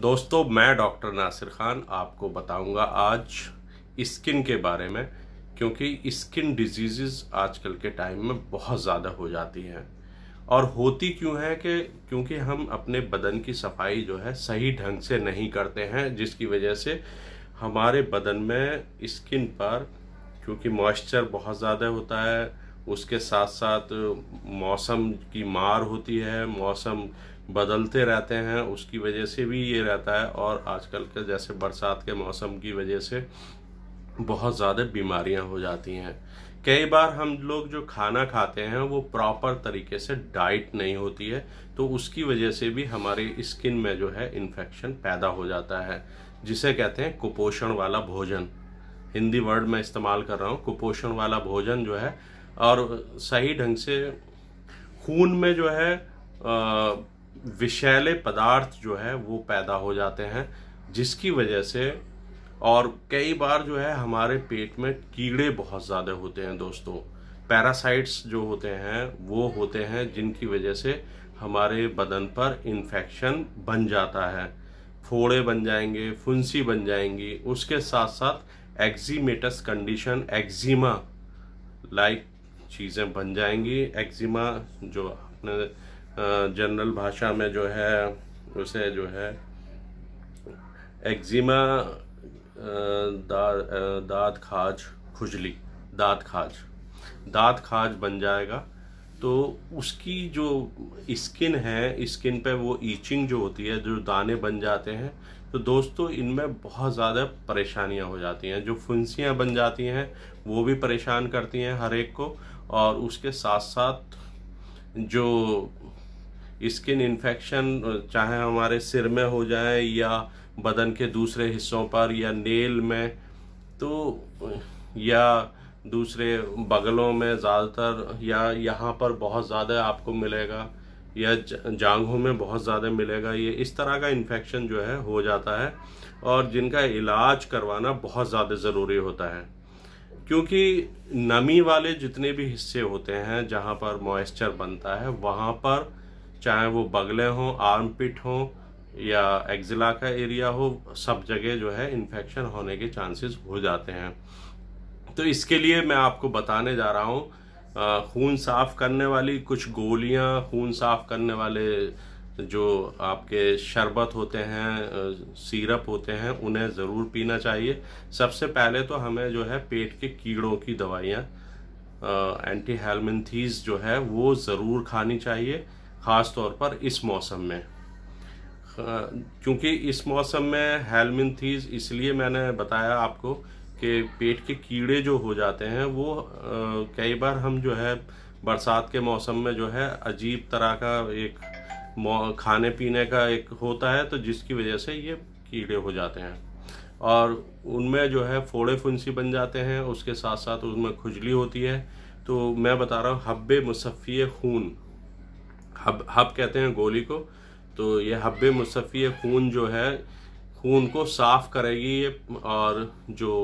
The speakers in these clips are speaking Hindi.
दोस्तों मैं डॉक्टर नासिर खान आपको बताऊंगा आज स्किन के बारे में क्योंकि स्किन डिजीज़ आजकल के टाइम में बहुत ज़्यादा हो जाती हैं और होती क्यों है कि क्योंकि हम अपने बदन की सफाई जो है सही ढंग से नहीं करते हैं जिसकी वजह से हमारे बदन में स्किन पर क्योंकि मॉइस्चर बहुत ज़्यादा होता है उसके साथ साथ मौसम की मार होती है मौसम बदलते रहते हैं उसकी वजह से भी ये रहता है और आजकल के जैसे बरसात के मौसम की वजह से बहुत ज़्यादा बीमारियां हो जाती हैं कई बार हम लोग जो खाना खाते हैं वो प्रॉपर तरीके से डाइट नहीं होती है तो उसकी वजह से भी हमारे स्किन में जो है इन्फेक्शन पैदा हो जाता है जिसे कहते हैं कुपोषण वाला भोजन हिंदी वर्ड में इस्तेमाल कर रहा हूँ कुपोषण वाला भोजन जो है और सही ढंग से खून में जो है आ, विषैले पदार्थ जो है वो पैदा हो जाते हैं जिसकी वजह से और कई बार जो है हमारे पेट में कीड़े बहुत ज़्यादा होते हैं दोस्तों पैरासाइट्स जो होते हैं वो होते हैं जिनकी वजह से हमारे बदन पर इन्फेक्शन बन जाता है फोड़े बन जाएंगे फुंसी बन जाएंगी उसके साथ साथ एक्जीमेटस कंडीशन एक्जिमा लाइक चीज़ें बन जाएंगी एक्जिमा जो आपने जनरल भाषा में जो है उसे जो है एक्जिमा दांत खाज खुजली दांत खाज दाँत खाज बन जाएगा तो उसकी जो स्किन है स्किन पे वो ईचिंग जो होती है जो दाने बन जाते हैं तो दोस्तों इनमें बहुत ज़्यादा परेशानियां हो जाती हैं जो फुंसियाँ बन जाती हैं वो भी परेशान करती हैं हर एक को और उसके साथ साथ जो स्किन इन्फेक्शन चाहे हमारे सिर में हो जाए या बदन के दूसरे हिस्सों पर या नेल में तो या दूसरे बगलों में ज़्यादातर या यहाँ पर बहुत ज़्यादा आपको मिलेगा या जांघों में बहुत ज़्यादा मिलेगा ये इस तरह का इन्फेक्शन जो है हो जाता है और जिनका इलाज करवाना बहुत ज़्यादा ज़रूरी होता है क्योंकि नमी वाले जितने भी हिस्से होते हैं जहाँ पर मॉइस्चर बनता है वहाँ पर चाहे वो बगले हों आर्म पिट हों या एक्जिला का एरिया हो सब जगह जो है इन्फेक्शन होने के चांसेस हो जाते हैं तो इसके लिए मैं आपको बताने जा रहा हूँ खून साफ करने वाली कुछ गोलियाँ खून साफ करने वाले जो आपके शरबत होते हैं सीरप होते हैं उन्हें ज़रूर पीना चाहिए सबसे पहले तो हमें जो है पेट के कीड़ों की दवाइयाँ एंटी हेलमिनथीज जो है वो ज़रूर खानी चाहिए ख़ास तौर पर इस मौसम में क्योंकि इस मौसम में हेलमिनथीज इसलिए मैंने बताया आपको कि पेट के कीड़े जो हो जाते हैं वो कई बार हम जो है बरसात के मौसम में जो है अजीब तरह का एक खाने पीने का एक होता है तो जिसकी वजह से ये कीड़े हो जाते हैं और उनमें जो है फोड़े फुंसी बन जाते हैं उसके साथ साथ उनमें खुजली होती है तो मैं बता रहा हूँ हब्बे मुसफ़ी खून हब हब कहते हैं गोली को तो ये हब मुसफ़ी खून जो है खून को साफ़ करेगी ये और जो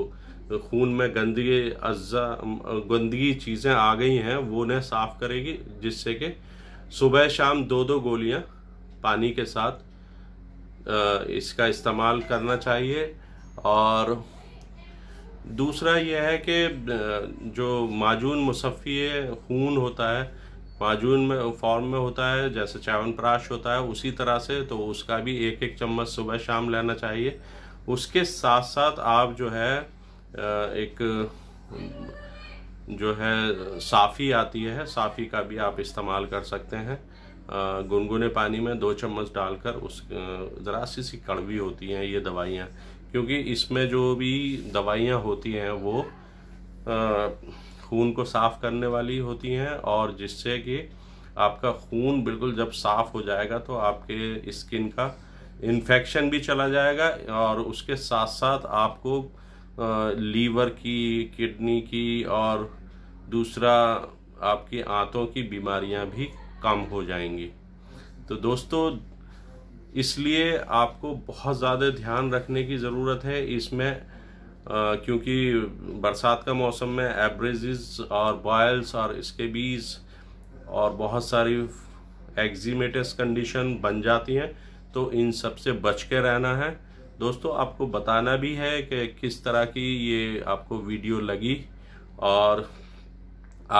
खून में गंदगी अज्जा गंदगी चीज़ें आ गई हैं वो उन्हें साफ़ करेगी जिससे कि सुबह शाम दो दो गोलियां पानी के साथ इसका इस्तेमाल करना चाहिए और दूसरा यह है कि जो माजून मुसफ़ी खून होता है माजून में फॉर्म में होता है जैसे प्राश होता है उसी तरह से तो उसका भी एक एक चम्मच सुबह शाम लेना चाहिए उसके साथ साथ आप जो है एक जो है साफ़ी आती है साफ़ी का भी आप इस्तेमाल कर सकते हैं गुनगुने पानी में दो चम्मच डालकर उस ज़रा सी सी कड़वी होती हैं ये दवाइयाँ क्योंकि इसमें जो भी दवाइयाँ होती हैं वो आ, खून को साफ करने वाली होती हैं और जिससे कि आपका खून बिल्कुल जब साफ हो जाएगा तो आपके स्किन का इन्फेक्शन भी चला जाएगा और उसके साथ साथ आपको लीवर की किडनी की और दूसरा आपकी आंतों की बीमारियां भी कम हो जाएंगी तो दोस्तों इसलिए आपको बहुत ज़्यादा ध्यान रखने की ज़रूरत है इसमें क्योंकि बरसात का मौसम में एब्रेजिस और बॉयल्स और इसके बीज और बहुत सारी एग्जीमेटस कंडीशन बन जाती हैं तो इन सब से बच के रहना है दोस्तों आपको बताना भी है कि किस तरह की ये आपको वीडियो लगी और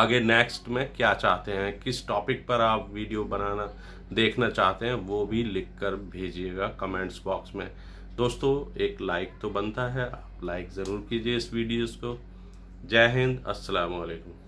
आगे नेक्स्ट में क्या चाहते हैं किस टॉपिक पर आप वीडियो बनाना देखना चाहते हैं वो भी लिखकर भेजिएगा कमेंट्स बॉक्स में दोस्तों एक लाइक तो बनता है आप लाइक ज़रूर कीजिए इस वीडियोस को जय हिंद अस्सलाम वालेकुम